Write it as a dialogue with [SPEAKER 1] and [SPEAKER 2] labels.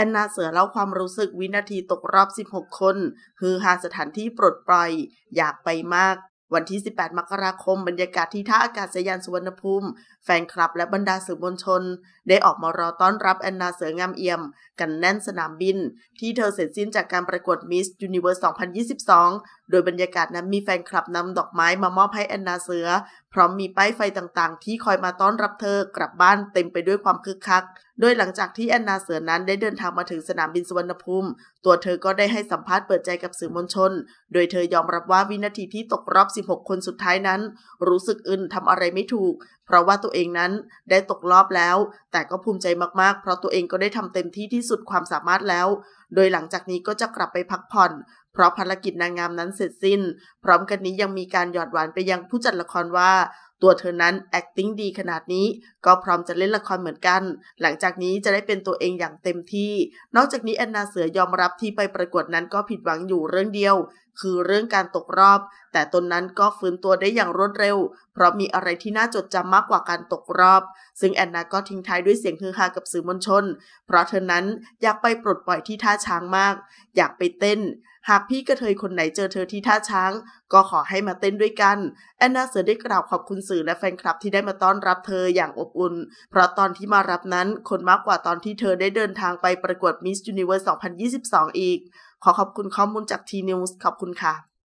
[SPEAKER 1] แอนนาเสือเล่าความรู้สึกวินาทีตกรอบ 16 คนฮือฮาสถานที่ปลดปล่อย อยากไปมาก วันที่ 18 มกราคมบรรยากาศที่ท่าอากาศยานสุวรรณภูมิ แฟนคลับและบรรดาสื่อมวลชน ได้ออกมารอต้อนรับแอนนาเสืองามเอี่ยม กันแน่นสนามบินที่เธอเสร็จสิ้นจากการประกวดมิสยูนิเวอร์ส2022 โดยบรรยากาศนั้นมีแฟนคลับนำดอกไม้มามอบให้แอนนาเสือพร้อมมีป้ายไฟต่างๆ ที่คอยมาต้อนรับเธอกลับบ้านเต็มไปด้วยความคึกคัก โดยหลังจากที่แอนนาเสือนั้นได้เดินทางมาถึงสนามบินสุวรรณภูมิ ตัวเธอก็ได้ให้สัมภาษณ์เปิดใจกับสื่อมวลชน โดยเธอยอมรับว่าวินาทีที่ตกรอบ 16 คนสุดท้ายนั้นรู้สึกอึนทำอะไรไม่ถูกเพราะว่าตัวเองนั้นได้ตกรอบแล้ว แต่ก็ภูมิใจมากๆ เพราะตัวเองก็ได้ทำเต็มที่ที่สุดความสามารถแล้ว โดยหลังจากนี้ก็จะกลับไปพักผ่อน เพราะภารกิจนางงามนั้นเสร็จสิ้น พร้อมกันนี้ยังมีการหยอดหวานไปยังผู้จัดละครว่าตัวเธอนั้น acting ดีขนาดนี้ก็พร้อมจะเล่นละครเหมือนกัน หลังจากนี้จะได้เป็นตัวเองอย่างเต็มที่ นอกจากนี้แอนนาเสือยอมรับที่ไปประกวดนั้นก็ผิดหวังอยู่เรื่องเดียว คือเรื่องการตกรอบ แต่ตนนั้นก็ฟื้นตัวได้อย่างรวดเร็ว เพราะมีอะไรที่น่าจดจำมากกว่าการตกรอบ ซึ่งแอนนาก็ทิ้งท้ายด้วยเสียงฮือฮากับสื่อมวลชน เพราะเธอนั้นอยากไปปลดปล่อยที่ท่าช้างมาก อยากไปเต้นหากพี่กระเทยคนไหนเจอเธอที่ท่าช้างก็ขอให้มาเต้นด้วยกัน แอนนาเสือได้กล่าวขอบคุณสื่อและแฟนคลับที่ได้มาต้อนรับเธออย่างอบอุ่น เพราะตอนที่มารับนั้นคนมากกว่าตอนที่เธอได้เดินทางไปประกวดมิสยูนิเวอร์ส2022 อีก ขอขอบคุณข้อมูลจากทีนิวส์ขอบคุณค่ะ